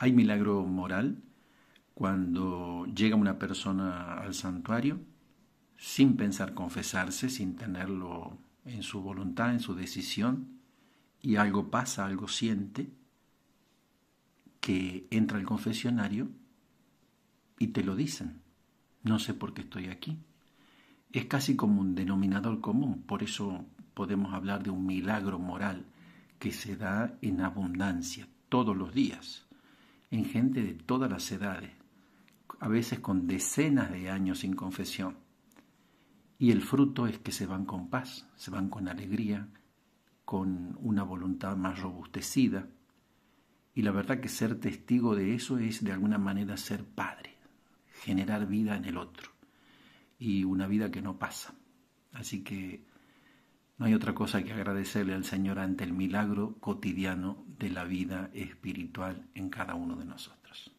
¿Hay milagro moral cuando llega una persona al santuario sin pensar confesarse, sin tenerlo en su voluntad, en su decisión, y algo pasa, algo siente, que entra al confesionario y te lo dicen. No sé por qué estoy aquí. Es casi como un denominador común, por eso podemos hablar de un milagro moral que se da en abundancia todos los días en gente de todas las edades, a veces con decenas de años sin confesión. Y el fruto es que se van con paz, se van con alegría, con una voluntad más robustecida. Y la verdad que ser testigo de eso es de alguna manera ser padre, generar vida en el otro y una vida que no pasa. Así que no hay otra cosa que agradecerle al Señor ante el milagro cotidiano de la vida espiritual en cada uno de nosotros.